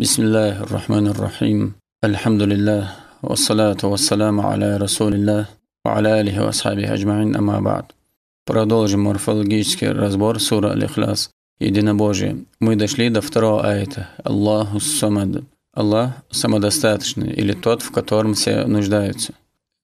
بسم الله الرحمن الرحيم الحمد لله والصلاة والسلام على رسول الله وعلى آله وأصحابه أجمعين أما بعد Продолжим морфологический разбор сура Аль-Ихлас Единобожие. Мы дошли до второго аята Аллаху Самад. Аллах самодостаточный или тот, в котором все нуждаются.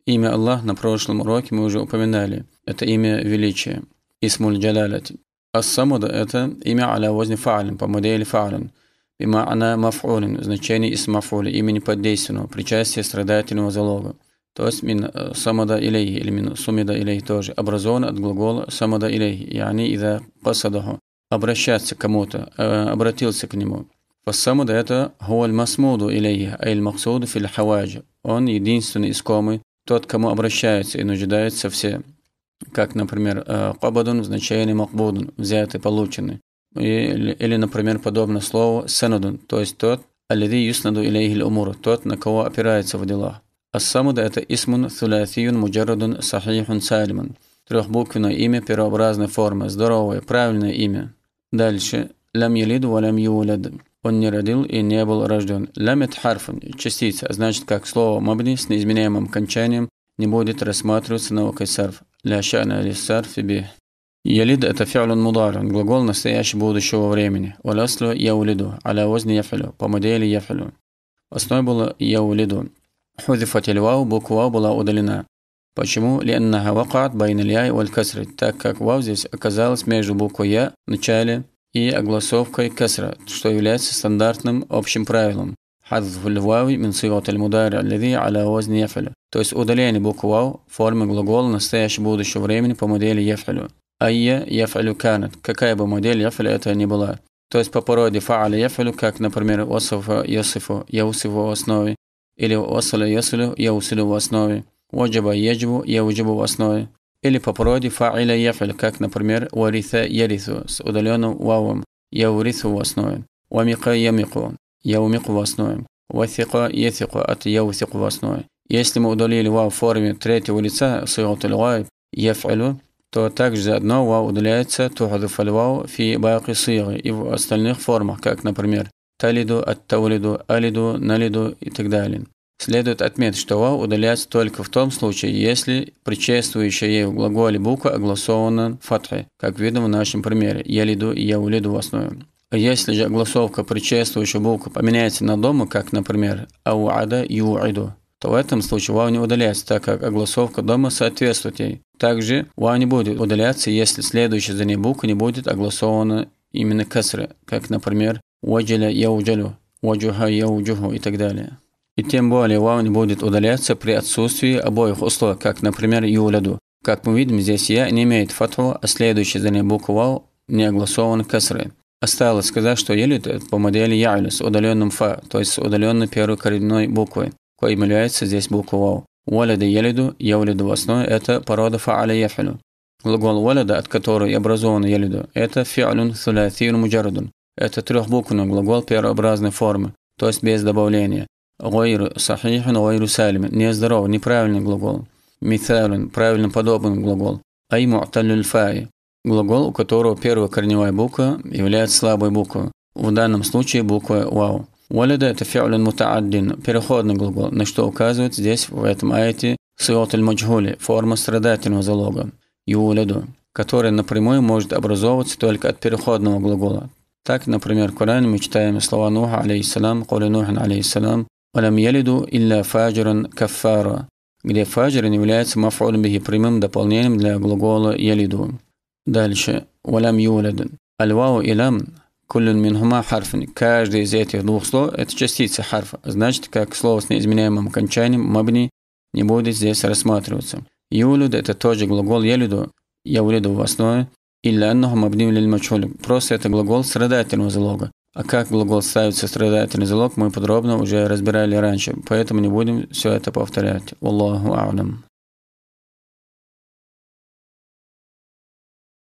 Имя Аллах на прошлом уроке мы уже упоминали. Это имя величия. Исмуль Джалалати. Ас-Самуд самад это имя аля возне фа'алин, по модели фа'алин – има она мафулин, значение из мафули, имени подейственного, причастие страдательного залога. То есть мин э, самада илей или мин сумида илей тоже образован от глагола самада илей, и они ида пасадаху, обращаться к кому-то, э, обратился к нему. Фасамада это хуаль масмуду илей, аль максуду фил хаваджи. Он единственный искомый, тот, кому обращаются и нуждаются все. Как, например, кабадун в значении макбудун, взятый, полученный. Или, или например, подобно слову «сенадун», то есть тот, «алиди юснаду илейхи умуру», тот, на кого опирается в делах. Ас-самуда – это «исмун thulatiyun муджаррадун сахихун салимун» трехбуквенное имя первообразной формы, здоровое, правильное имя. Дальше. Лям елид валям юлад. Он не родил и не был рожден. Лям это харфун, частица, значит, как слово мабни с неизменяемым кончанием не будет рассматриваться наукой сарф. Ля шана ли сарф и бих. Ялид – это фиалюн мударин, глагол настоящего будущего времени. Уляслю – я улиду, аля возни яфилю, по модели яфилю. В основе было я улиду. Худифат вау, буква вау была удалена. Почему? Ли Леннаха вакаат байн ильяй валь касри, так как вау здесь оказалась между буквой я в начале и огласовкой касра, что является стандартным общим правилом. حذف الواو من صيغة المضارع الذي على я يفعل. То есть удаление буквы вау формы глагола настоящего будущего времени по модели я يفعل. Айя яфалю канат. Какая бы модель яфаля это ни была. То есть по породе фааля яфалю, как, например, осафа Йосифу, я в основе, или осаля ясалю, яусилю в основе, ваджаба яджбу, яуджбу в основе, или по породе фааля яфаль, как, например, уариса ярису с удаленным вавом, яурису в основе, уамика ямику, яумику в основе, васика ясику от яусику в основе. Если мы удалили вау в форме третьего лица, суйгатуль гайб, яфалю, то также одно вау удаляется тухадуф аль-вау фи баки сигы и в остальных формах, как, например, талиду, аттаулиду, алиду, налиду и так далее. Следует отметить, что вау удаляется только в том случае, если предшествующая ей в глаголе буква огласована фатхой, как видно в нашем примере «я лиду» и «я улиду» в основе. А если же огласовка предшествующей буквы поменяется на дома, как, например, «ауада» и «уиду», то в этом случае вау не удаляется, так как огласовка дома соответствует ей. Также уа не будет удаляться, если следующая за ней буква не будет огласована именно касра, как, например, уаджаля яуджалю, уаджуха яуджуху и так далее. И тем более вау не будет удаляться при отсутствии обоих условий, как, например, юляду. Как мы видим, здесь я не имеет фатву, а следующая за ней буква вау не огласована касры. Осталось сказать, что елит по модели я'ля с удаленным фа, то есть с удаленной первой коренной буквой, коим является здесь буква вау. Валяда елиду, в основе это порода фааля яфилю. Глагол валяда, от которой образован елиду, это фиалюн сулясир муджарудун. Это трехбуквенный глагол первообразной формы, то есть без добавления. Гойру сахихин, гойру салим – нездоров, неправильный глагол. Миталюн – правильно подобный глагол. Ай му'талюль глагол, у которого первая корневая буква является слабой буквой. В данном случае буква «вау». Валяда – это фиалин мутааддин, переходный глагол, на что указывает здесь в этом аяте сиот аль-маджгули, форма страдательного залога, юляду, который напрямую может образовываться только от переходного глагола. Так, например, в Коране мы читаем слова Нуха, алейхиссалам, «Коли Нухин, алейхиссалам, «Валям ялиду илля фаджиран каффара», где фаджиран является мафулем бихи прямым дополнением для глагола «ялиду». Дальше. «Валям юлядин». Альвау илям Кулюн минхума харфан. Каждый из этих двух слов – это частица харфа. Значит, как слово с неизменяемым окончанием мабни не будет здесь рассматриваться. Юлюд – это тоже глагол елюду, явлюду в основе. Или аннуху мабним лиль мачулю. Просто это глагол страдательного залога. А как глагол ставится страдательный залог, мы подробно уже разбирали раньше, поэтому не будем все это повторять. Аллаху а'лам.